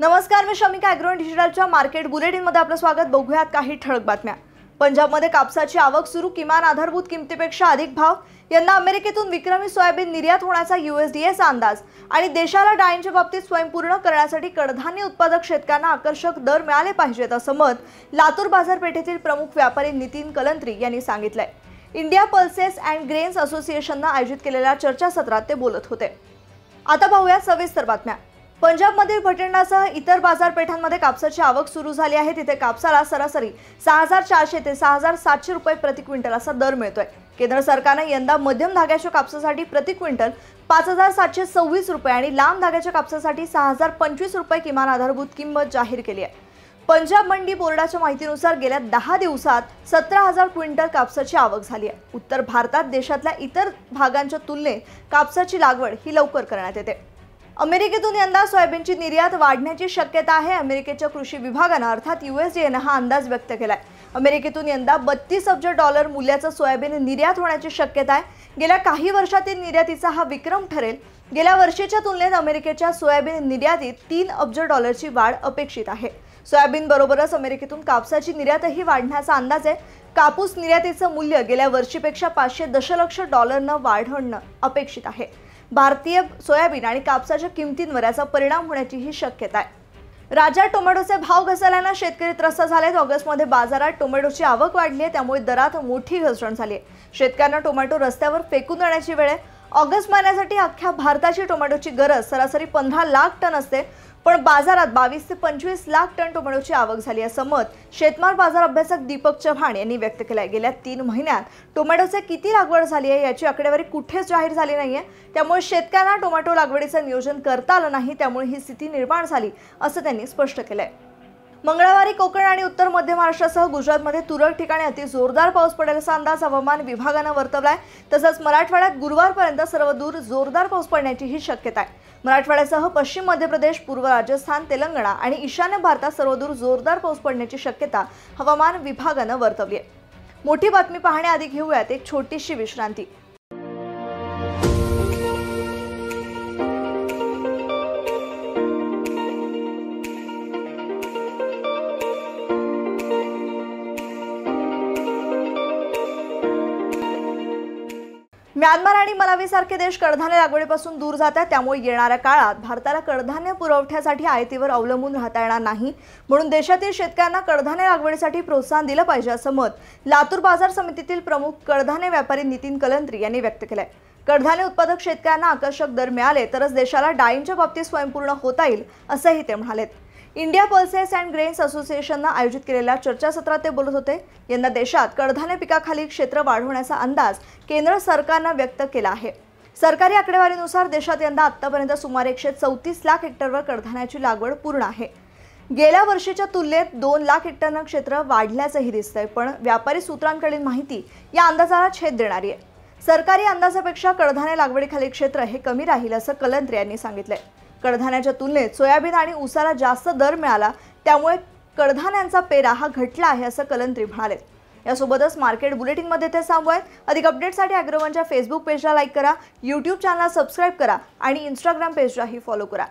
नमस्कार मी शमिका अॅग्रो डिजिटलच्या मार्केट बुलेटिनमध्ये आपलं स्वागत बघूयात काही ठळक बातम्या पंजाबमध्ये कापसाची आवक सुरू किमान आधारभूत किमतीपेक्षा अधिक भाव यंदा अमेरिकेतून विक्रमी सोयाबीन निर्यात होण्याचा युएसडीएचा अंदाज आणि देशाला डाळींच्या बाबतीत स्वयंपूर्ण करण्यासाठी कडधान्य उत्पादक शेतकऱ्यांना आकर्षक दर मिळाले पाहिजेत असं मत लातूर बाजारपेठेतील प्रमुख व्यापारी नितीन कलंत्री यांनी सांगितलंय इंडिया पल्सेस अँड ग्रेन्स असोसिएशननं आयोजित केलेल्या चर्चासत्रात ते बोलत होते आता पाहूया सविस्तर बातम्या पंजाबमधील भटिंडासह इतर बाजारपेठांमध्ये कापसाची आवक सुरू झाली आहे तिथे कापसाला सरासरी सहा हजार चारशे ते सहा हजार सातशे रुपये प्रति क्विंटल असा दर मिळतोय केंद्र सरकारने यंदा मध्यम धाग्याच्या कापसासाठी प्रति क्विंटल पाच हजार सातशे सव्वीस रुपये आणि लांब धाग्याच्या कापसासाठी सहा हजार पंचवीस रुपये किमान आधारभूत किंमत जाहीर केली आहे पंजाब मंडी बोर्डाच्या माहितीनुसार गेल्या दहा दिवसात सतरा हजार क्विंटल कापसाची आवक झाली आहे उत्तर भारतात देशातल्या इतर भागांच्या तुलनेत कापसाची लागवड ही लवकर करण्यात येते अमेरिकेतून यंदा सोयाबीनची निर्यात वाढण्याची शक्यता आहे अमेरिकेच्या कृषी विभागानं अर्थात युएसडीएनं हा अंदाज व्यक्त केलाय अमेरिकेतून यंदा बत्तीस अब्ज डॉलर मूल्याचं सोयाबीन निर्यात होण्याची शक्यता आहे गेल्या काही वर्षातील निर्यातीचा हा विक्रम ठरेल गेल्या वर्षीच्या तुलनेत अमेरिकेच्या सोयाबीन निर्यातीत तीन अब्ज डॉलरची वाढ अपेक्षित आहे सोयाबीन बरोबरच अमेरिकेतून कापसाची निर्यातही वाढण्याचा अंदाज आहे कापूस निर्यातीचं मूल्य गेल्या वर्षीपेक्षा पाचशे दशलक्ष डॉलरनं वाढवणं अपेक्षित आहे भारतीय सोयाबीन आणि कापसाच्या किमतींवर याचा परिणाम होण्याची शक्यता आहे राजा टोमॅटोचे भाव घसरल्यानं शेतकरी त्रस्त झालेत ऑगस्टमध्ये बाजारात टोमॅटोची आवक वाढली आहे त्यामुळे दरात मोठी घसरण झाली आहे शेतकऱ्यांना टोमॅटो रस्त्यावर फेकून देण्याची वेळ आहे ऑगस्ट महिन्यासाठी अख्ख्या भारताची टोमॅटोची गरज सरासरी पंधरा लाख टन असते पण बाजारात बावीस ते पंचवीस लाख टन टोमॅटोची आवक झाली असं मत शेतमाल बाजार अभ्यासक दीपक चव्हाण यांनी व्यक्त केलं आहे गेल्या तीन महिन्यात टोमॅटोचे किती लागवड झाली आहे याची आकडेवारी कुठेच जाहीर झाली नाही आहे त्यामुळे शेतकऱ्यांना टोमॅटो लागवडीचं नियोजन करता आलं नाही त्यामुळे ही स्थिती निर्माण झाली असं त्यांनी स्पष्ट केलं आहे मंगळवारी कोकण आणि उत्तर मध्य महाराष्ट्रासह गुजरातमध्ये तुरळक ठिकाणी अति जोरदार पाऊस असा अंदाज हवामान विभागानं वर्तवलाय तसंच मराठवाड्यात गुरुवारपर्यंत सर्वदूर जोरदार पाऊस पडण्याचीही शक्यता आहे मराठवाड्यासह पश्चिम मध्य प्रदेश पूर्व राजस्थान तेलंगणा आणि ईशान्य भारतात सर्वदूर जोरदार पाऊस पडण्याची शक्यता हवामान विभागानं वर्तवली आहे मोठी बातमी पाहण्याआधी घेऊयात एक छोटीशी विश्रांती म्यानमार आणि मलावीसारखे देश कडधान्य लागवडीपासून दूर जात आहेत त्यामुळे येणाऱ्या काळात भारताला कडधान्य पुरवठ्यासाठी आयतीवर अवलंबून राहता येणार नाही म्हणून देशातील शेतकऱ्यांना कडधान्य लागवडीसाठी प्रोत्साहन दिलं पाहिजे असं मत लातूर बाजार समितीतील प्रमुख कडधान्य व्यापारी नितीन कलंत्री यांनी व्यक्त केलंय कडधान्य उत्पादक शेतकऱ्यांना आकर्षक दर मिळाले तरच देशाला डाळींच्या बाबतीत स्वयंपूर्ण होता येईल असंही ते म्हणालेत इंडिया पल्सेस अँड ग्रेन्स असोसिएशननं आयोजित केलेल्या चर्चासत्रात ते बोलत होते यंदा देशात कडधान्य पिकाखाली क्षेत्र वाढवण्याचा अंदाज केंद्र सरकारनं व्यक्त केला आहे सरकारी आकडेवारीनुसार देशात यंदा आतापर्यंत सुमारे एकशे चौतीस लाख हेक्टरवर कडधान्याची लागवड पूर्ण आहे गेल्या वर्षीच्या तुलनेत दोन लाख हेक्टरनं क्षेत्र वाढल्याचंही दिसतंय पण व्यापारी सूत्रांकडील माहिती या अंदाजाला छेद देणारी आहे सरकारी अंदाजापेक्षा कडधान्य लागवडीखाली क्षेत्र हे कमी राहील असं कलंद्र यांनी सांगितलंय कडधान्याच्या तुलनेत सोयाबीन आणि ऊसाला जास्त दर मिळाला त्यामुळे कडधान्यांचा पेरा हा घटला आहे असं कलंत्री म्हणाले यासोबतच मार्केट बुलेटिनमध्ये ते सांगू आहेत अधिक अपडेटसाठी अॅग्रोवनच्या फेसबुक पेजला लाईक करा यूट्यूब चॅनलला सबस्क्राईब करा आणि इंस्टाग्राम पेजलाही फॉलो करा